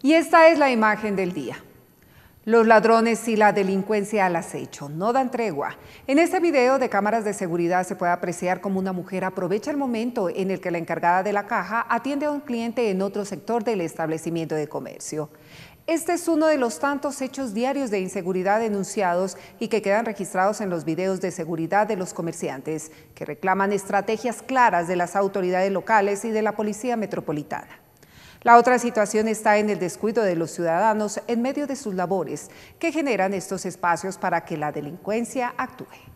Y esta es la imagen del día. Los ladrones y la delincuencia al acecho no dan tregua. En este video de cámaras de seguridad se puede apreciar cómo una mujer aprovecha el momento en el que la encargada de la caja atiende a un cliente en otro sector del establecimiento de comercio. Este es uno de los tantos hechos diarios de inseguridad denunciados y que quedan registrados en los videos de seguridad de los comerciantes, que reclaman estrategias claras de las autoridades locales y de la Policía Metropolitana. La otra situación está en el descuido de los ciudadanos en medio de sus labores que generan estos espacios para que la delincuencia actúe.